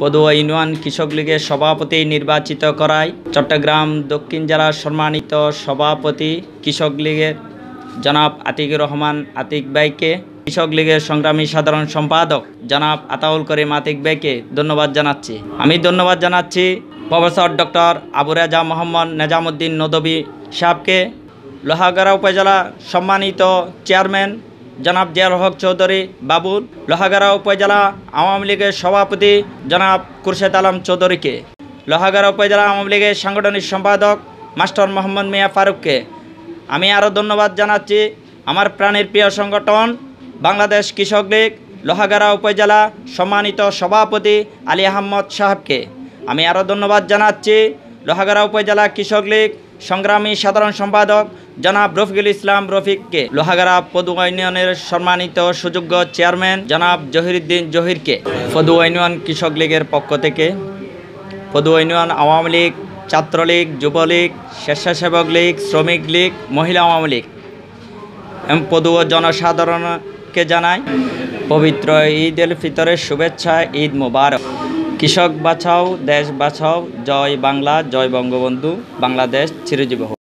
Padua union কৃষক লীগের সভাপতি নির্বাচিত করায় চট্টগ্রাম দক্ষিণ জেলার সম্মানিত সভাপতি কৃষক লীগের জনাব আতিকুর রহমান আতিক ভাইকে কৃষক লীগের সংগ্রামী সাধারণ সম্পাদক জনাব আতাউল করিম আতিক ভাইকে ধন্যবাদ জানাচ্ছি আমি ধন্যবাদ জানাচ্ছি প্রফেসর ডক্টর আবুরাজা মোহাম্মদ নেজামুদ্দিন নদবী সাহেবকে লোহাগড়া উপজেলা সম্মানিত চেয়ারম্যান জনাব জিয়াল হক চৌধুরী বাবুল লোহাগাড়া উপজেলা আওয়ামী লীগের সভাপতি জনাব খুরশেদ আলম চৌধুরীকে লোহাগাড়া উপজেলা আওয়ামী লীগের সাংগঠনিক সম্পাদক মাস্টার মোহাম্মদ মিয়া ফারুককে আমি আরও ধন্যবাদ জানাচ্ছি আমার প্রাণের প্রিয় সংগঠন বাংলাদেশ কৃষক লীগ লোহাগাড়া উপজেলা সম্মানিত সভাপতি আলী আহম্মদ সাহেবকে আমি আরও ধন্যবাদ জানাচ্ছি লোহাগাড়া উপজেলা কৃষক লীগ সংগ্রামী সাধারণ সম্পাদক জনাব রফিকুল ইসলাম রফিককে লোহাগাড়া পদুয়া ইউনিয়নের সম্মানিত সুযোগ্য চেয়ারম্যান জনাব জহিরুদ্দিন জহিরকে পদুয়া ইউনিয়ন কৃষক লীগের পক্ষ থেকে Padua union Awami League Chhatra League Jubo League Swechchhasebak League শ্রমিক লীগ মহিলা আওয়ামী লীগ এবং পদুয়া জনসাধারণকে জানায় পবিত্র ঈদ এল ফিতরের শুভেচ্ছা ঈদ মুবারক কৃষক বাঁচাও দেশ বাঁচাও জয় বাংলা জয় বঙ্গবন্ধু বাংলাদেশ চিরজীব হোক